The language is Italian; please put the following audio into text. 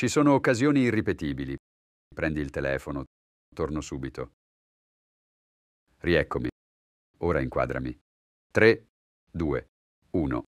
Ci sono occasioni irripetibili. Prendi il telefono, torno subito. Rieccomi. Ora inquadrami. 3, 2, 1.